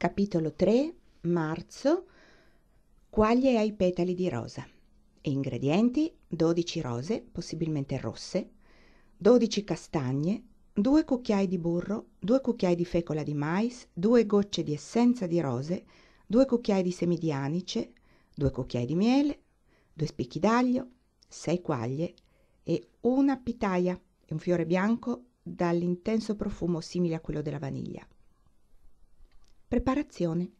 Capitolo 3 Marzo Quaglie ai petali di rosa Ingredienti 12 rose, possibilmente rosse, 12 castagne, 2 cucchiai di burro, 2 cucchiai di fecola di mais, 2 gocce di essenza di rose, 2 cucchiai di semi di anice, 2 cucchiai di miele, 2 spicchi d'aglio, 6 quaglie e una pitaia, un fiore bianco dall'intenso profumo simile a quello della vaniglia preparazione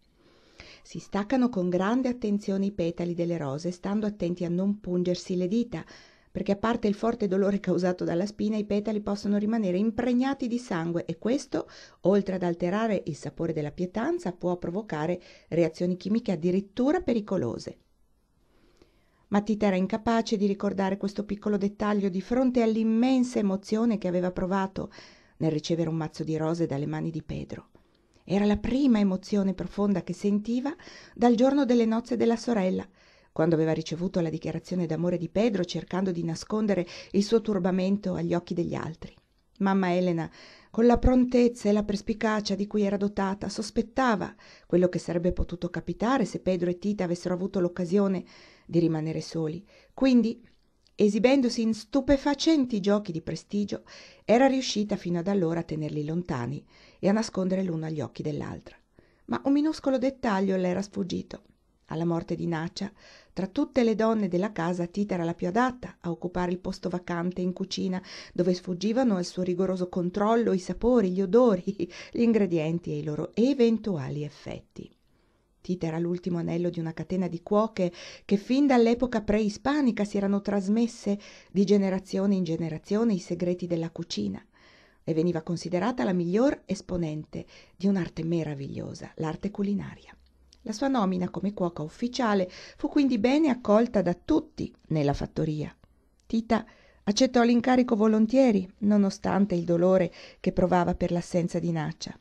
si staccano con grande attenzione i petali delle rose stando attenti a non pungersi le dita perché a parte il forte dolore causato dalla spina i petali possono rimanere impregnati di sangue e questo oltre ad alterare il sapore della pietanza può provocare reazioni chimiche addirittura pericolose ma Tita era incapace di ricordare questo piccolo dettaglio di fronte all'immensa emozione che aveva provato nel ricevere un mazzo di rose dalle mani di Pedro era la prima emozione profonda che sentiva dal giorno delle nozze della sorella quando aveva ricevuto la dichiarazione d'amore di pedro cercando di nascondere il suo turbamento agli occhi degli altri mamma elena con la prontezza e la perspicacia di cui era dotata sospettava quello che sarebbe potuto capitare se pedro e tita avessero avuto l'occasione di rimanere soli quindi esibendosi in stupefacenti giochi di prestigio era riuscita fino ad allora a tenerli lontani e a nascondere l'una agli occhi dell'altra ma un minuscolo dettaglio le era sfuggito alla morte di nacia tra tutte le donne della casa tita era la più adatta a occupare il posto vacante in cucina dove sfuggivano al suo rigoroso controllo i sapori gli odori gli ingredienti e i loro eventuali effetti tita era l'ultimo anello di una catena di cuoche che fin dall'epoca preispanica si erano trasmesse di generazione in generazione i segreti della cucina e veniva considerata la miglior esponente di un'arte meravigliosa, l'arte culinaria. La sua nomina come cuoca ufficiale fu quindi bene accolta da tutti nella fattoria. Tita accettò l'incarico volontieri, nonostante il dolore che provava per l'assenza di Naccia.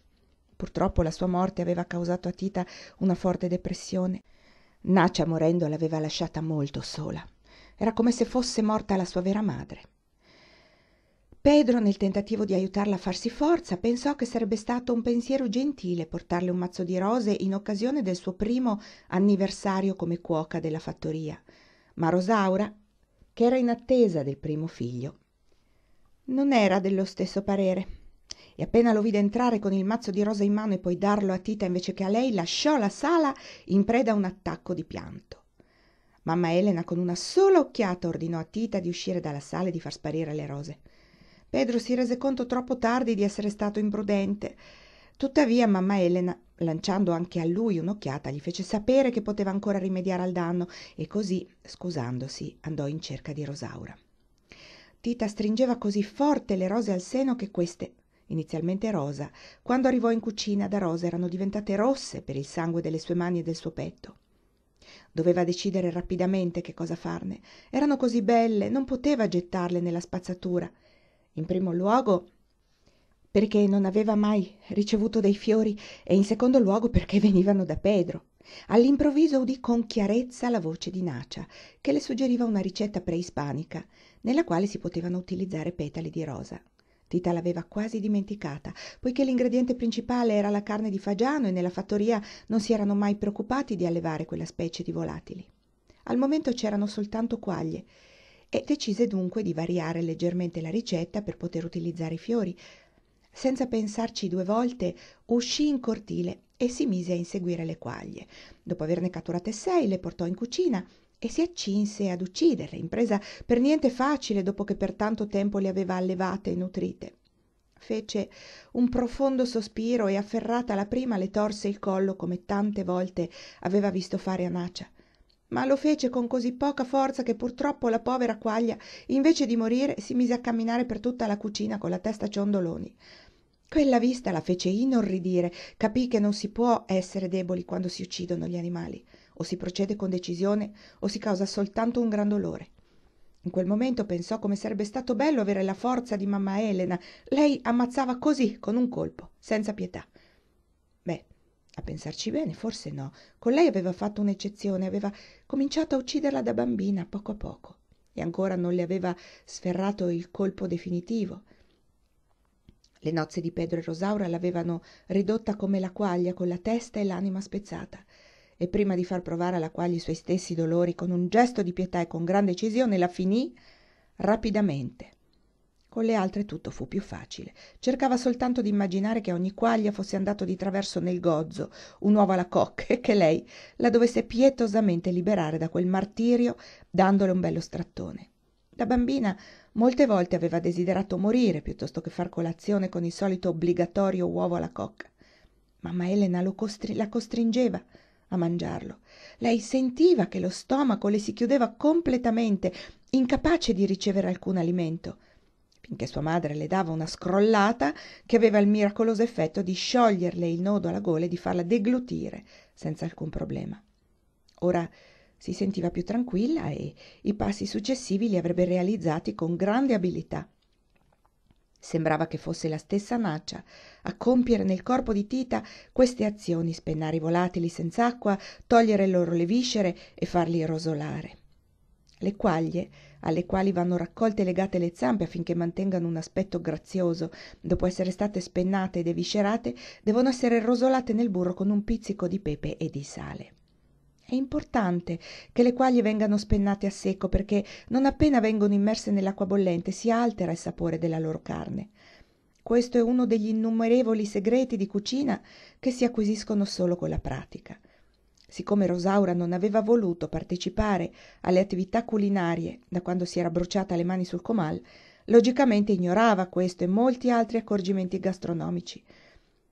Purtroppo la sua morte aveva causato a Tita una forte depressione. Naccia morendo l'aveva lasciata molto sola. Era come se fosse morta la sua vera madre pedro nel tentativo di aiutarla a farsi forza pensò che sarebbe stato un pensiero gentile portarle un mazzo di rose in occasione del suo primo anniversario come cuoca della fattoria ma rosaura che era in attesa del primo figlio non era dello stesso parere e appena lo vide entrare con il mazzo di rose in mano e poi darlo a tita invece che a lei lasciò la sala in preda a un attacco di pianto mamma elena con una sola occhiata ordinò a tita di uscire dalla sala e di far sparire le rose pedro si rese conto troppo tardi di essere stato imprudente tuttavia mamma elena lanciando anche a lui un'occhiata gli fece sapere che poteva ancora rimediare al danno e così scusandosi andò in cerca di rosaura tita stringeva così forte le rose al seno che queste inizialmente rosa quando arrivò in cucina da rosa erano diventate rosse per il sangue delle sue mani e del suo petto doveva decidere rapidamente che cosa farne erano così belle non poteva gettarle nella spazzatura in primo luogo perché non aveva mai ricevuto dei fiori e in secondo luogo perché venivano da pedro all'improvviso udì con chiarezza la voce di nacia che le suggeriva una ricetta preispanica nella quale si potevano utilizzare petali di rosa tita l'aveva quasi dimenticata poiché l'ingrediente principale era la carne di fagiano e nella fattoria non si erano mai preoccupati di allevare quella specie di volatili al momento c'erano soltanto quaglie e decise dunque di variare leggermente la ricetta per poter utilizzare i fiori senza pensarci due volte uscì in cortile e si mise a inseguire le quaglie dopo averne catturate sei le portò in cucina e si accinse ad ucciderle impresa per niente facile dopo che per tanto tempo le aveva allevate e nutrite fece un profondo sospiro e afferrata la prima le torse il collo come tante volte aveva visto fare a ma lo fece con così poca forza che purtroppo la povera quaglia invece di morire si mise a camminare per tutta la cucina con la testa ciondoloni quella vista la fece inorridire capì che non si può essere deboli quando si uccidono gli animali o si procede con decisione o si causa soltanto un gran dolore in quel momento pensò come sarebbe stato bello avere la forza di mamma Elena lei ammazzava così con un colpo senza pietà a pensarci bene, forse no. Con lei aveva fatto un'eccezione, aveva cominciato a ucciderla da bambina, poco a poco, e ancora non le aveva sferrato il colpo definitivo. Le nozze di Pedro e Rosaura l'avevano ridotta come la quaglia, con la testa e l'anima spezzata. E prima di far provare alla quaglia i suoi stessi dolori, con un gesto di pietà e con grande decisione, la finì rapidamente con le altre tutto fu più facile cercava soltanto di immaginare che ogni quaglia fosse andato di traverso nel gozzo un uovo alla cocca, e che lei la dovesse pietosamente liberare da quel martirio dandole un bello strattone da bambina molte volte aveva desiderato morire piuttosto che far colazione con il solito obbligatorio uovo alla cocca mamma Elena costri- la costringeva a mangiarlo lei sentiva che lo stomaco le si chiudeva completamente incapace di ricevere alcun alimento finché sua madre le dava una scrollata che aveva il miracoloso effetto di scioglierle il nodo alla gola e di farla deglutire senza alcun problema ora si sentiva più tranquilla e i passi successivi li avrebbe realizzati con grande abilità sembrava che fosse la stessa Naccia a compiere nel corpo di Tita queste azioni spennare i volatili senz'acqua togliere loro le viscere e farli rosolare le quaglie alle quali vanno raccolte e legate le zampe affinché mantengano un aspetto grazioso dopo essere state spennate ed eviscerate devono essere rosolate nel burro con un pizzico di pepe e di sale è importante che le quaglie vengano spennate a secco perché non appena vengono immerse nell'acqua bollente si altera il sapore della loro carne questo è uno degli innumerevoli segreti di cucina che si acquisiscono solo con la pratica siccome Rosaura non aveva voluto partecipare alle attività culinarie da quando si era bruciata le mani sul comal, logicamente ignorava questo e molti altri accorgimenti gastronomici.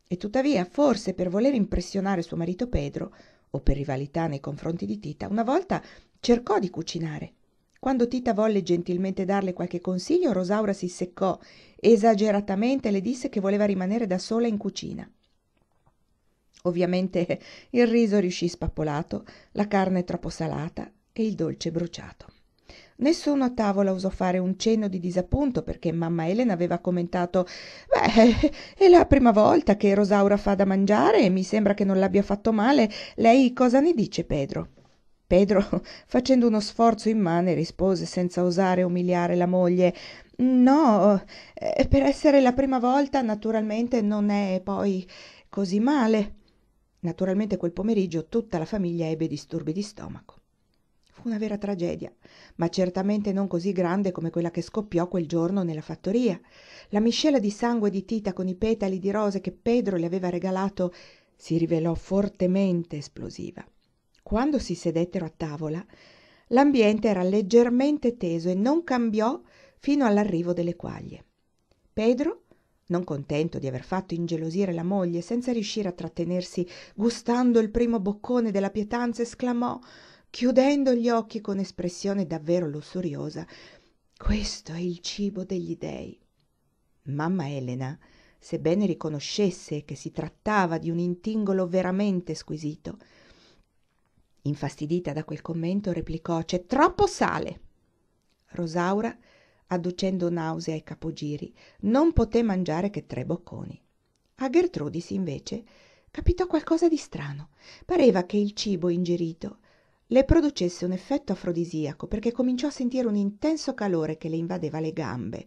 E tuttavia, forse per voler impressionare suo marito Pedro, o per rivalità nei confronti di Tita, una volta cercò di cucinare. Quando Tita volle gentilmente darle qualche consiglio, Rosaura si seccò, esageratamente e le disse che voleva rimanere da sola in cucina ovviamente il riso riuscì spappolato la carne troppo salata e il dolce bruciato nessuno a tavola osò fare un cenno di disappunto perché mamma elena aveva commentato beh è la prima volta che rosaura fa da mangiare e mi sembra che non l'abbia fatto male lei cosa ne dice pedro pedro facendo uno sforzo immane rispose senza osare umiliare la moglie no eh, per essere la prima volta naturalmente non è poi così male Naturalmente quel pomeriggio tutta la famiglia ebbe disturbi di stomaco. Fu una vera tragedia, ma certamente non così grande come quella che scoppiò quel giorno nella fattoria. La miscela di sangue di Tita con i petali di rose che Pedro le aveva regalato si rivelò fortemente esplosiva. Quando si sedettero a tavola, l'ambiente era leggermente teso e non cambiò fino all'arrivo delle quaglie. Pedro non contento di aver fatto ingelosire la moglie senza riuscire a trattenersi gustando il primo boccone della pietanza esclamò chiudendo gli occhi con espressione davvero lussuriosa questo è il cibo degli dèi mamma elena sebbene riconoscesse che si trattava di un intingolo veramente squisito infastidita da quel commento replicò c'è troppo sale rosaura adducendo nausea e capogiri non poté mangiare che tre bocconi a gertrudis invece capitò qualcosa di strano pareva che il cibo ingerito le producesse un effetto afrodisiaco perché cominciò a sentire un intenso calore che le invadeva le gambe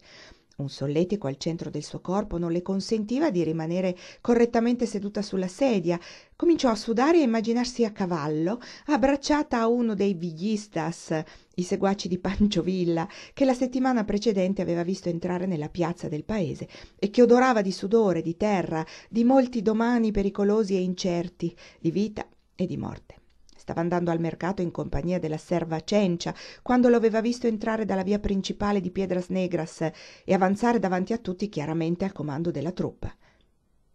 un solletico al centro del suo corpo non le consentiva di rimanere correttamente seduta sulla sedia cominciò a sudare e a immaginarsi a cavallo abbracciata a uno dei villistas i seguaci di pancio villa che la settimana precedente aveva visto entrare nella piazza del paese e che odorava di sudore di terra di molti domani pericolosi e incerti di vita e di morte Stava andando al mercato in compagnia della serva Cencia, quando lo aveva visto entrare dalla via principale di Piedras Negras e avanzare davanti a tutti chiaramente al comando della truppa.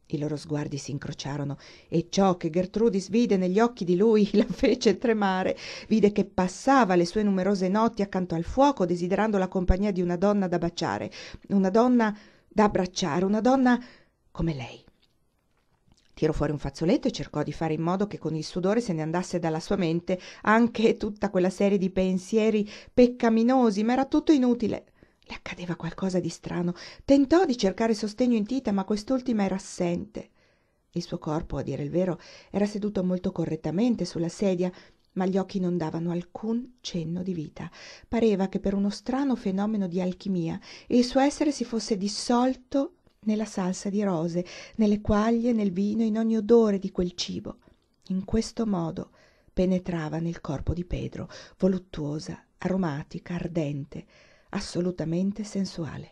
I loro sguardi si incrociarono e ciò che Gertrudis vide negli occhi di lui la fece tremare. Vide che passava le sue numerose notti accanto al fuoco desiderando la compagnia di una donna da baciare, una donna da abbracciare, una donna come lei tirò fuori un fazzoletto e cercò di fare in modo che con il sudore se ne andasse dalla sua mente anche tutta quella serie di pensieri peccaminosi ma era tutto inutile le accadeva qualcosa di strano tentò di cercare sostegno in tita ma quest'ultima era assente il suo corpo a dire il vero era seduto molto correttamente sulla sedia ma gli occhi non davano alcun cenno di vita. Pareva che per uno strano fenomeno di alchimia il suo essere si fosse dissolto nella salsa di rose, nelle quaglie, nel vino, in ogni odore di quel cibo. In questo modo penetrava nel corpo di Pedro, voluttuosa, aromatica, ardente, assolutamente sensuale.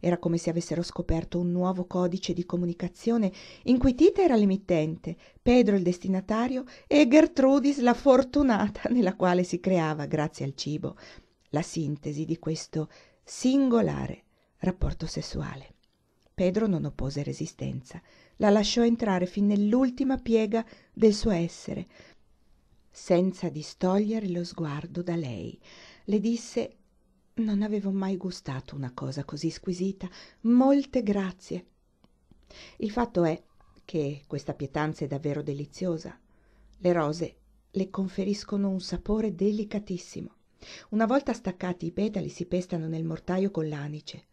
Era come se avessero scoperto un nuovo codice di comunicazione in cui Tita era l'emittente, Pedro il destinatario e Gertrudis la fortunata nella quale si creava, grazie al cibo, la sintesi di questo singolare rapporto sessuale pedro non oppose resistenza la lasciò entrare fin nell'ultima piega del suo essere senza distogliere lo sguardo da lei le disse non avevo mai gustato una cosa così squisita molte grazie il fatto è che questa pietanza è davvero deliziosa le rose le conferiscono un sapore delicatissimo una volta staccati i petali si pestano nel mortaio con l'anice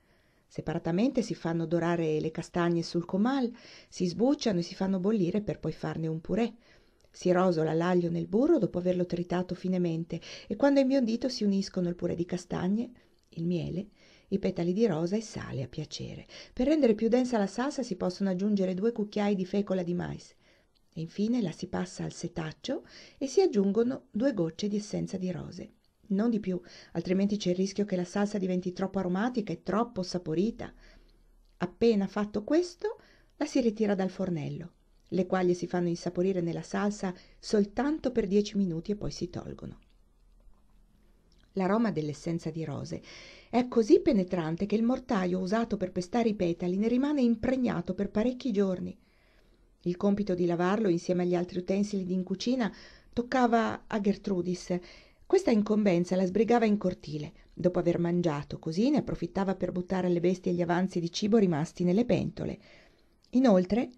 separatamente si fanno dorare le castagne sul comal si sbucciano e si fanno bollire per poi farne un purè si rosola l'aglio nel burro dopo averlo tritato finemente e quando è imbiondito si uniscono il purè di castagne il miele i petali di rosa e sale a piacere per rendere più densa la salsa si possono aggiungere due cucchiai di fecola di mais e infine la si passa al setaccio e si aggiungono due gocce di essenza di rose non di più altrimenti c'è il rischio che la salsa diventi troppo aromatica e troppo saporita appena fatto questo la si ritira dal fornello le quaglie si fanno insaporire nella salsa soltanto per dieci minuti e poi si tolgono l'aroma dell'essenza di rose è così penetrante che il mortaio usato per pestare i petali ne rimane impregnato per parecchi giorni il compito di lavarlo insieme agli altri utensili in cucina toccava a gertrudis questa incombenza la sbrigava in cortile dopo aver mangiato così ne approfittava per buttare alle bestie gli avanzi di cibo rimasti nelle pentole inoltre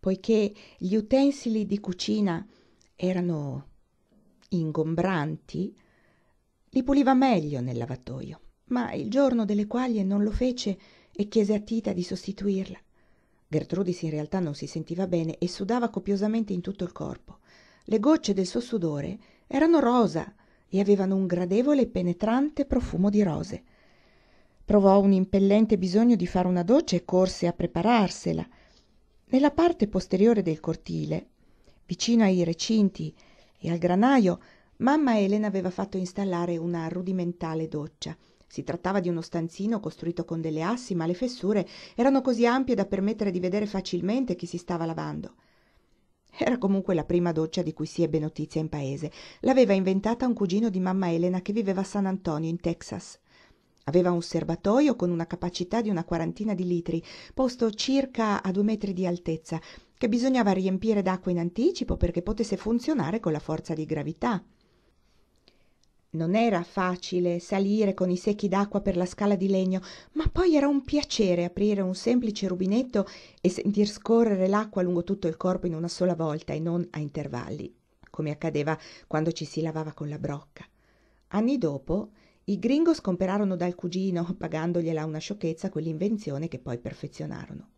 poiché gli utensili di cucina erano ingombranti li puliva meglio nel lavatoio ma il giorno delle quaglie non lo fece e chiese a Tita di sostituirla Gertrudis in realtà non si sentiva bene e sudava copiosamente in tutto il corpo le gocce del suo sudore erano rosa e avevano un gradevole e penetrante profumo di rose provò un impellente bisogno di fare una doccia e corse a prepararsela nella parte posteriore del cortile vicino ai recinti e al granaio mamma elena aveva fatto installare una rudimentale doccia si trattava di uno stanzino costruito con delle assi ma le fessure erano così ampie da permettere di vedere facilmente chi si stava lavando era comunque la prima doccia di cui si ebbe notizia in paese l'aveva inventata un cugino di mamma elena che viveva a san antonio in texas aveva un serbatojo con una capacità di una quarantina di litri posto circa a due metri di altezza che bisognava riempire d'acqua in anticipo perché potesse funzionare con la forza di gravità non era facile salire con i secchi d'acqua per la scala di legno ma poi era un piacere aprire un semplice rubinetto e sentir scorrere l'acqua lungo tutto il corpo in una sola volta e non a intervalli come accadeva quando ci si lavava con la brocca anni dopo i gringo scomperarono dal cugino pagandogliela una sciocchezza quell'invenzione che poi perfezionarono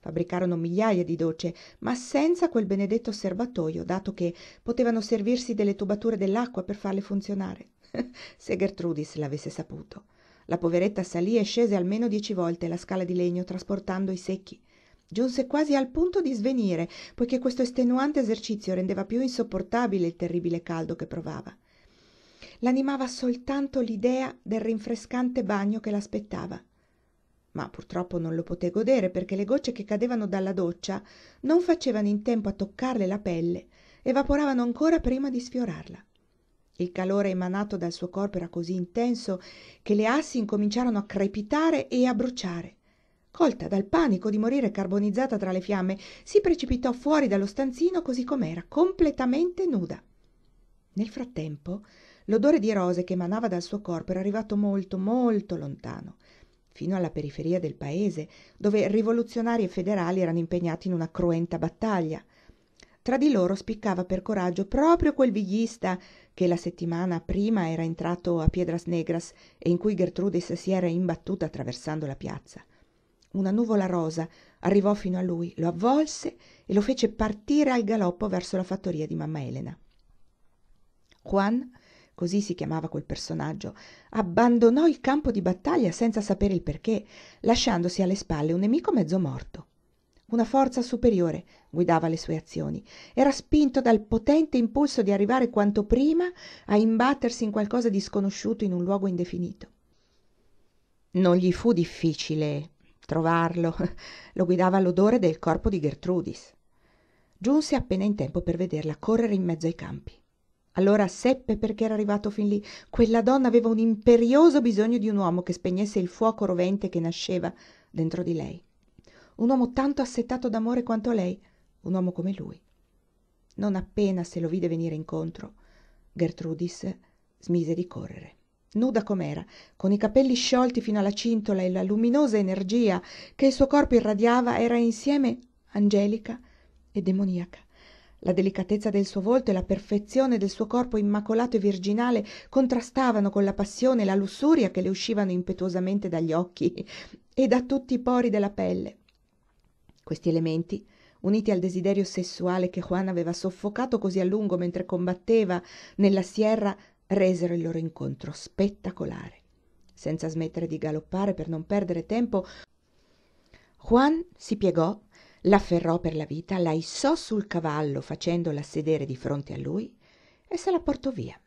fabbricarono migliaia di docce ma senza quel benedetto serbatoio, dato che potevano servirsi delle tubature dell'acqua per farle funzionare se gertrudis l'avesse saputo la poveretta salì e scese almeno dieci volte la scala di legno trasportando i secchi giunse quasi al punto di svenire poiché questo estenuante esercizio rendeva più insopportabile il terribile caldo che provava l'animava soltanto l'idea del rinfrescante bagno che l'aspettava ma purtroppo non lo poté godere perché le gocce che cadevano dalla doccia non facevano in tempo a toccarle la pelle evaporavano ancora prima di sfiorarla il calore emanato dal suo corpo era così intenso che le assi incominciarono a crepitare e a bruciare colta dal panico di morire carbonizzata tra le fiamme si precipitò fuori dallo stanzino così com'era completamente nuda nel frattempo l'odore di rose che emanava dal suo corpo era arrivato molto molto lontano fino alla periferia del paese dove rivoluzionari e federali erano impegnati in una cruenta battaglia tra di loro spiccava per coraggio proprio quel viglista che la settimana prima era entrato a piedras negras e in cui gertrudis si era imbattuta attraversando la piazza una nuvola rosa arrivò fino a lui lo avvolse e lo fece partire al galoppo verso la fattoria di mamma elena juan così si chiamava quel personaggio abbandonò il campo di battaglia senza sapere il perché lasciandosi alle spalle un nemico mezzo morto una forza superiore guidava le sue azioni era spinto dal potente impulso di arrivare quanto prima a imbattersi in qualcosa di sconosciuto in un luogo indefinito non gli fu difficile trovarlo lo guidava l'odore del corpo di gertrudis giunse appena in tempo per vederla correre in mezzo ai campi allora seppe perché era arrivato fin lì quella donna aveva un imperioso bisogno di un uomo che spegnesse il fuoco rovente che nasceva dentro di lei un uomo tanto assettato d'amore quanto lei un uomo come lui non appena se lo vide venire incontro gertrudis smise di correre nuda com'era, con i capelli sciolti fino alla cintola e la luminosa energia che il suo corpo irradiava era insieme angelica e demoniaca la delicatezza del suo volto e la perfezione del suo corpo immacolato e virginale contrastavano con la passione e la lussuria che le uscivano impetuosamente dagli occhi e da tutti i pori della pelle questi elementi uniti al desiderio sessuale che juan aveva soffocato così a lungo mentre combatteva nella sierra resero il loro incontro spettacolare senza smettere di galoppare per non perdere tempo juan si piegò l'afferrò per la vita la issò sul cavallo facendola sedere di fronte a lui e se la portò via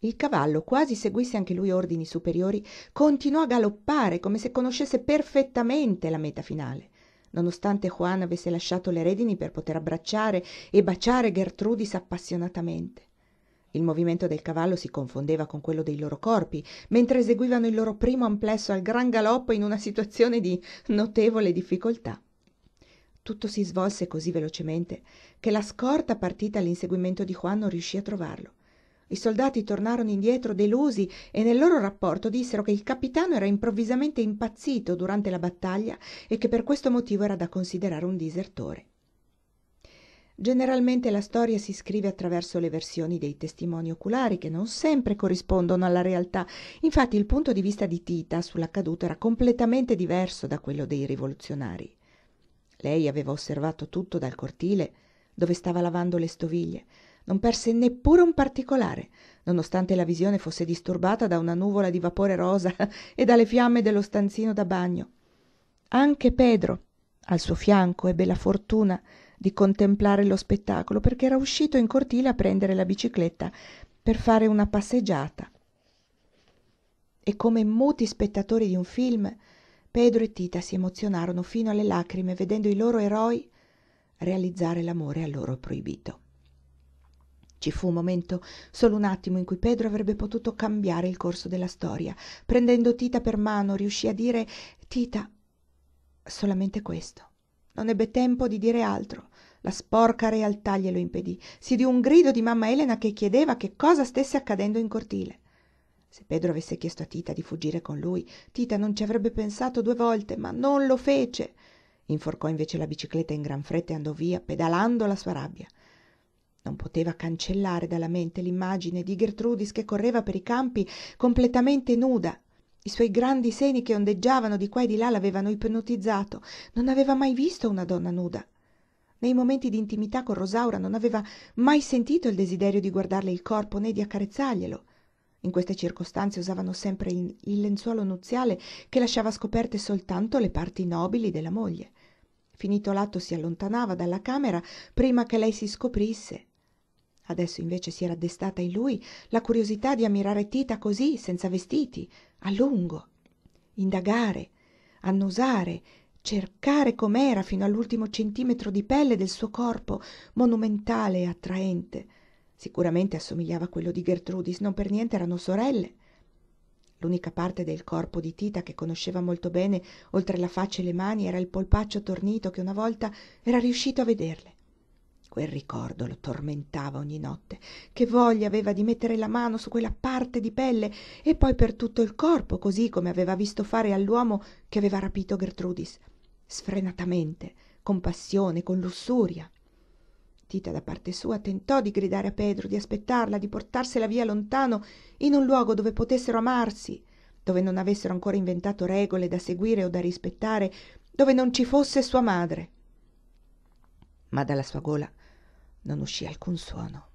il cavallo quasi seguisse anche lui ordini superiori continuò a galoppare come se conoscesse perfettamente la meta finale nonostante juan avesse lasciato le redini per poter abbracciare e baciare gertrudis appassionatamente il movimento del cavallo si confondeva con quello dei loro corpi mentre eseguivano il loro primo amplesso al gran galoppo in una situazione di notevole difficoltà tutto si svolse così velocemente che la scorta partita all'inseguimento di juan non riuscì a trovarlo i soldati tornarono indietro delusi e nel loro rapporto dissero che il capitano era improvvisamente impazzito durante la battaglia e che per questo motivo era da considerare un disertore generalmente la storia si scrive attraverso le versioni dei testimoni oculari che non sempre corrispondono alla realtà infatti il punto di vista di tita sull'accaduto era completamente diverso da quello dei rivoluzionari lei aveva osservato tutto dal cortile dove stava lavando le stoviglie non perse neppure un particolare nonostante la visione fosse disturbata da una nuvola di vapore rosa e dalle fiamme dello stanzino da bagno anche pedro al suo fianco ebbe la fortuna di contemplare lo spettacolo perché era uscito in cortile a prendere la bicicletta per fare una passeggiata e come muti spettatori di un film pedro e tita si emozionarono fino alle lacrime vedendo i loro eroi realizzare l'amore a loro proibito ci fu un momento solo un attimo in cui pedro avrebbe potuto cambiare il corso della storia prendendo tita per mano riuscì a dire tita solamente questo non ebbe tempo di dire altro la sporca realtà glielo impedì si udì un grido di mamma elena che chiedeva che cosa stesse accadendo in cortile se pedro avesse chiesto a tita di fuggire con lui tita non ci avrebbe pensato due volte ma non lo fece inforcò invece la bicicletta in gran fretta e andò via pedalando la sua rabbia non poteva cancellare dalla mente l'immagine di gertrudis che correva per i campi completamente nuda i suoi grandi seni che ondeggiavano di qua e di là l'avevano ipnotizzato non aveva mai visto una donna nuda nei momenti di intimità con rosaura non aveva mai sentito il desiderio di guardarle il corpo né di accarezzarglielo in queste circostanze usavano sempre il lenzuolo nuziale che lasciava scoperte soltanto le parti nobili della moglie finito l'atto si allontanava dalla camera prima che lei si scoprisse adesso invece si era destata in lui la curiosità di ammirare tita così senza vestiti a lungo indagare annusare cercare com'era fino all'ultimo centimetro di pelle del suo corpo monumentale e attraente sicuramente assomigliava a quello di gertrudis non per niente erano sorelle l'unica parte del corpo di tita che conosceva molto bene oltre la faccia e le mani era il polpaccio tornito che una volta era riuscito a vederle quel ricordo lo tormentava ogni notte che voglia aveva di mettere la mano su quella parte di pelle e poi per tutto il corpo così come aveva visto fare all'uomo che aveva rapito gertrudis sfrenatamente con passione con lussuria imbottita da parte sua tentò di gridare a pedro di aspettarla di portarsela via lontano in un luogo dove potessero amarsi dove non avessero ancora inventato regole da seguire o da rispettare dove non ci fosse sua madre ma dalla sua gola non uscì alcun suono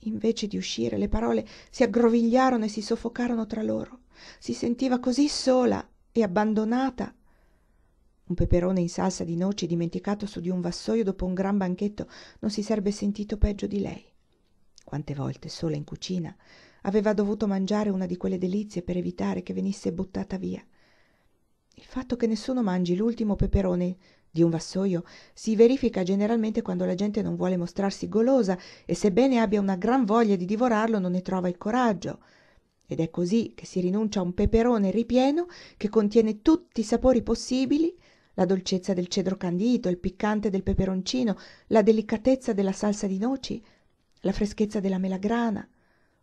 invece di uscire le parole si aggrovigliarono e si soffocarono tra loro si sentiva così sola e abbandonata un peperone in salsa di noci dimenticato su di un vassoio dopo un gran banchetto non si sarebbe sentito peggio di lei quante volte sola in cucina aveva dovuto mangiare una di quelle delizie per evitare che venisse buttata via il fatto che nessuno mangi l'ultimo peperone di un vassoio si verifica generalmente quando la gente non vuole mostrarsi golosa e sebbene abbia una gran voglia di divorarlo non ne trova il coraggio. Ed è così che si rinuncia a un peperone ripieno che contiene tutti i sapori possibili la dolcezza del cedro candito il piccante del peperoncino la delicatezza della salsa di noci la freschezza della melagrana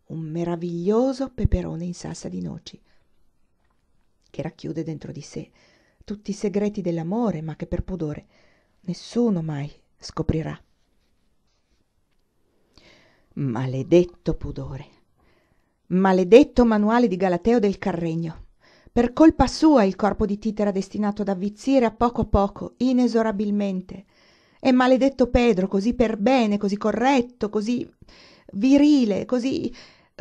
un meraviglioso peperone in salsa di noci che racchiude dentro di sé tutti i segreti dell'amore ma che per pudore nessuno mai scoprirà maledetto pudore maledetto manuale di galateo del carregno per colpa sua il corpo di tita era destinato ad avvizzire a poco a poco inesorabilmente e maledetto pedro così per bene, così corretto così virile così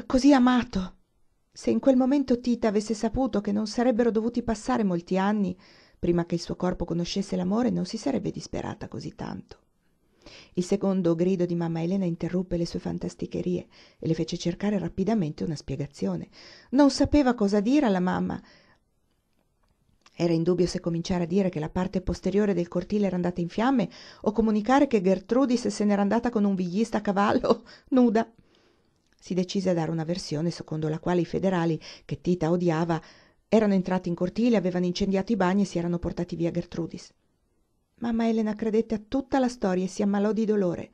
così amato se in quel momento tita avesse saputo che non sarebbero dovuti passare molti anni prima che il suo corpo conoscesse l'amore non si sarebbe disperata così tanto il secondo grido di mamma Elena interruppe le sue fantasticherie e le fece cercare rapidamente una spiegazione. Non sapeva cosa dire alla mamma era in dubbio se cominciare a dire che la parte posteriore del cortile era andata in fiamme o comunicare che gertrudis se n'era andata con un vighista a cavallo nuda si decise a dare una versione secondo la quale i federali che tita odiava erano entrati in cortile avevano incendiato i bagni e si erano portati via gertrudis mamma elena credette a tutta la storia e si ammalò di dolore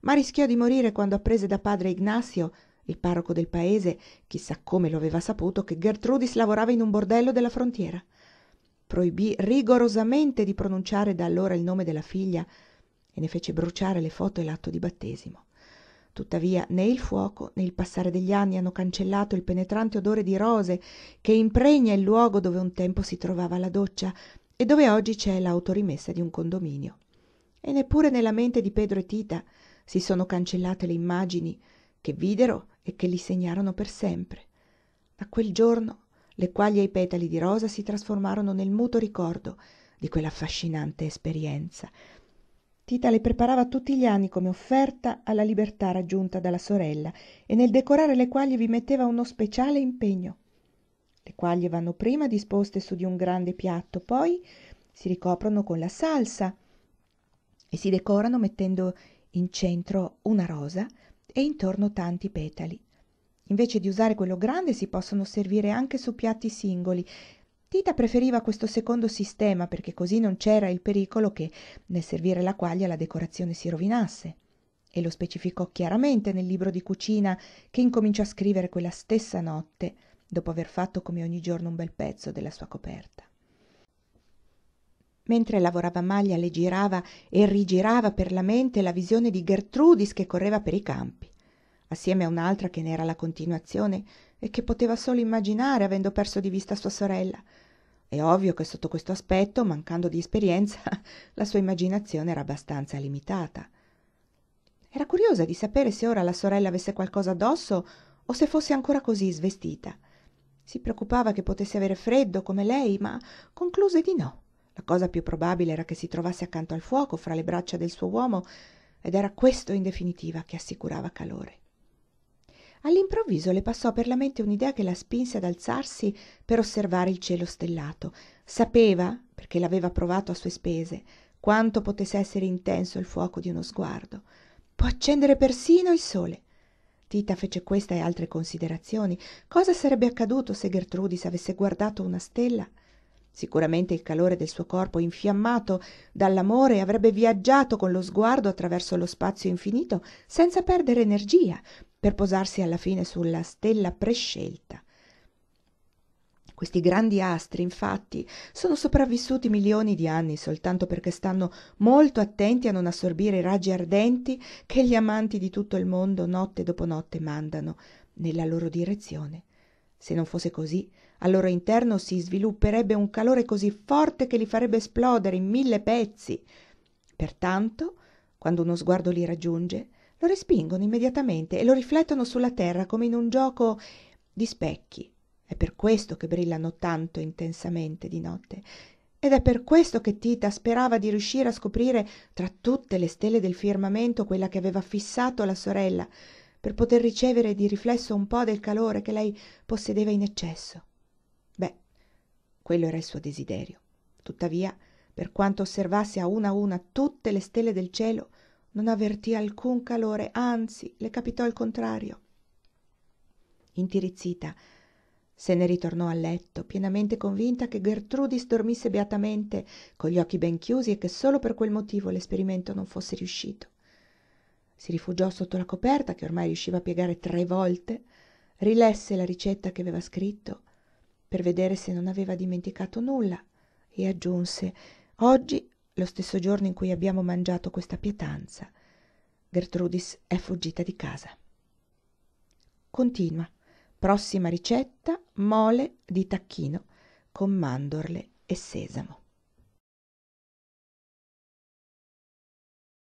ma rischiò di morire quando apprese da padre ignazio il parroco del paese chissà come lo aveva saputo che gertrudis lavorava in un bordello della frontiera proibì rigorosamente di pronunciare da allora il nome della figlia e ne fece bruciare le foto e l'atto di battesimo tuttavia né il fuoco né il passare degli anni hanno cancellato il penetrante odore di rose che impregna il luogo dove un tempo si trovava la doccia e dove oggi c'è l'autorimessa di un condominio e neppure nella mente di Pedro e Tita si sono cancellate le immagini che videro e che li segnarono per sempre da quel giorno le quaglie ai petali di rosa si trasformarono nel muto ricordo di quell'affascinante esperienza tita le preparava tutti gli anni come offerta alla libertà raggiunta dalla sorella e nel decorare le quaglie vi metteva uno speciale impegno le quaglie vanno prima disposte su di un grande piatto poi si ricoprono con la salsa e si decorano mettendo in centro una rosa e intorno tanti petali invece di usare quello grande si possono servire anche su piatti singoli tita preferiva questo secondo sistema perché così non c'era il pericolo che nel servire la quaglia la decorazione si rovinasse e lo specificò chiaramente nel libro di cucina che incominciò a scrivere quella stessa notte dopo aver fatto come ogni giorno un bel pezzo della sua coperta Mentre lavorava Maglia le girava e rigirava per la mente la visione di Gertrudis che correva per i campi assieme a un'altra che ne era la continuazione e che poteva solo immaginare avendo perso di vista sua sorella è ovvio che sotto questo aspetto mancando di esperienza la sua immaginazione era abbastanza limitata era curiosa di sapere se ora la sorella avesse qualcosa addosso o se fosse ancora così svestita si preoccupava che potesse avere freddo come lei ma concluse di no la cosa più probabile era che si trovasse accanto al fuoco fra le braccia del suo uomo ed era questo in definitiva che assicurava calore all'improvviso le passò per la mente un'idea che la spinse ad alzarsi per osservare il cielo stellato sapeva perché l'aveva provato a sue spese quanto potesse essere intenso il fuoco di uno sguardo può accendere persino il sole tita fece questa e altre considerazioni cosa sarebbe accaduto se gertrudis avesse guardato una stella Sicuramente il calore del suo corpo infiammato dall'amore avrebbe viaggiato con lo sguardo attraverso lo spazio infinito senza perdere energia, per posarsi alla fine sulla stella prescelta. Questi grandi astri, infatti, sono sopravvissuti milioni di anni soltanto perché stanno molto attenti a non assorbire i raggi ardenti che gli amanti di tutto il mondo notte dopo notte mandano nella loro direzione. Se non fosse così, al loro interno si svilupperebbe un calore così forte che li farebbe esplodere in mille pezzi. Pertanto, quando uno sguardo li raggiunge, lo respingono immediatamente e lo riflettono sulla terra come in un gioco di specchi è per questo che brillano tanto intensamente di notte ed è per questo che tita sperava di riuscire a scoprire tra tutte le stelle del firmamento quella che aveva fissato la sorella per poter ricevere di riflesso un po del calore che lei possedeva in eccesso beh quello era il suo desiderio tuttavia per quanto osservasse a una a una tutte le stelle del cielo non avvertì alcun calore anzi le capitò il contrario intirizzita se ne ritornò a letto pienamente convinta che gertrudis dormisse beatamente con gli occhi ben chiusi e che solo per quel motivo l'esperimento non fosse riuscito si rifugiò sotto la coperta che ormai riusciva a piegare tre volte rilesse la ricetta che aveva scritto per vedere se non aveva dimenticato nulla e aggiunse oggi lo stesso giorno in cui abbiamo mangiato questa pietanza, Gertrudis è fuggita di casa. Continua. Prossima ricetta, mole di tacchino con mandorle e sesamo.